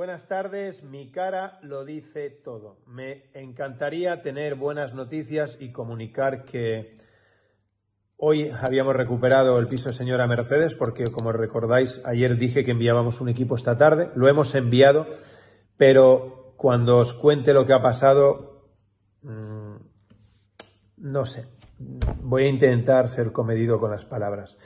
Buenas tardes, mi cara lo dice todo. Me encantaría tener buenas noticias y comunicar que hoy habíamos recuperado el piso de señora Mercedes porque, como recordáis, ayer dije que enviábamos un equipo esta tarde, lo hemos enviado, pero cuando os cuente lo que ha pasado, mm, no sé, voy a intentar ser comedido con las palabras.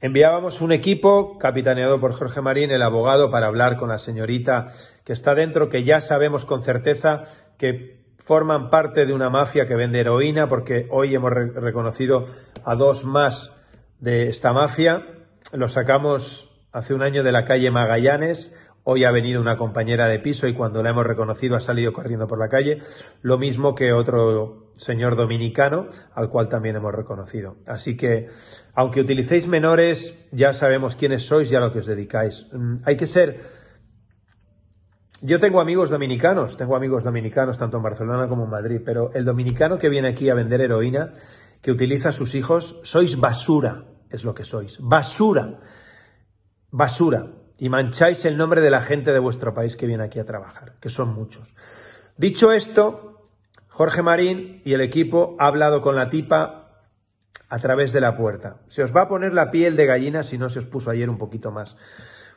Enviábamos un equipo capitaneado por Jorge Marín, el abogado, para hablar con la señorita que está dentro, que ya sabemos con certeza que forman parte de una mafia que vende heroína, porque hoy hemos reconocido a dos más de esta mafia. Lo sacamos hace un año de la calle Magallanes. Hoy ha venido una compañera de piso y cuando la hemos reconocido ha salido corriendo por la calle. Lo mismo que otro señor dominicano, al cual también hemos reconocido. Así que, aunque utilicéis menores, ya sabemos quiénes sois y a lo que os dedicáis. Mm, hay que ser... Yo tengo amigos dominicanos, tengo amigos dominicanos tanto en Barcelona como en Madrid, pero el dominicano que viene aquí a vender heroína, que utiliza a sus hijos, sois basura, es lo que sois, basura, basura, y mancháis el nombre de la gente de vuestro país que viene aquí a trabajar, que son muchos. Dicho esto, Jorge Marín y el equipo ha hablado con la tipa a través de la puerta. Se os va a poner la piel de gallina si no se os puso ayer un poquito más.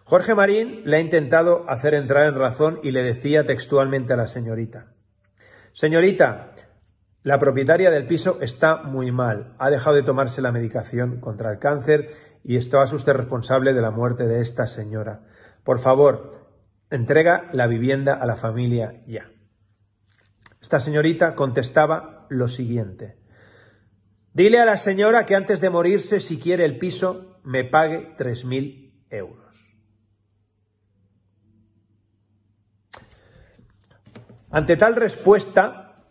Jorge Marín le ha intentado hacer entrar en razón y le decía textualmente a la señorita, señorita, la propietaria del piso está muy mal, ha dejado de tomarse la medicación contra el cáncer y está usted responsable de la muerte de esta señora. Por favor, entrega la vivienda a la familia ya. Esta señorita contestaba lo siguiente. Dile a la señora que antes de morirse, si quiere el piso, me pague 3.000 euros. Ante tal respuesta,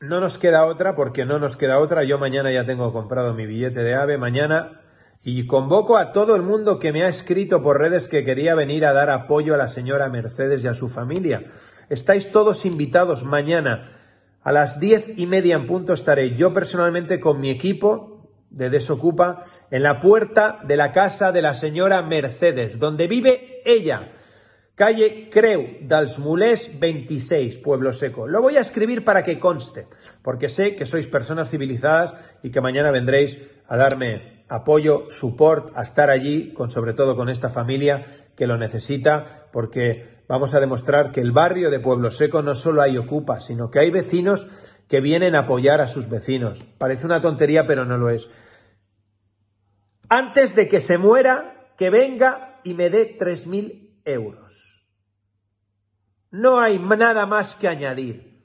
no nos queda otra, porque no nos queda otra. Yo mañana ya tengo comprado mi billete de ave. Mañana y convoco a todo el mundo que me ha escrito por redes que quería venir a dar apoyo a la señora Mercedes y a su familia. Estáis todos invitados mañana. A las diez y media en punto estaré yo personalmente con mi equipo de Desocupa en la puerta de la casa de la señora Mercedes, donde vive ella. Calle Creu Dalsmulés 26, Pueblo Seco. Lo voy a escribir para que conste, porque sé que sois personas civilizadas y que mañana vendréis a darme apoyo, support, a estar allí, con, sobre todo con esta familia que lo necesita, porque vamos a demostrar que el barrio de Pueblo Seco no solo hay ocupa, sino que hay vecinos que vienen a apoyar a sus vecinos. Parece una tontería, pero no lo es. Antes de que se muera, que venga y me dé 3.000 euros. No hay nada más que añadir.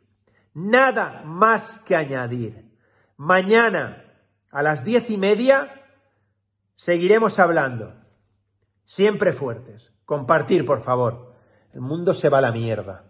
Nada más que añadir. Mañana a las diez y media Seguiremos hablando. Siempre fuertes. Compartir, por favor. El mundo se va a la mierda.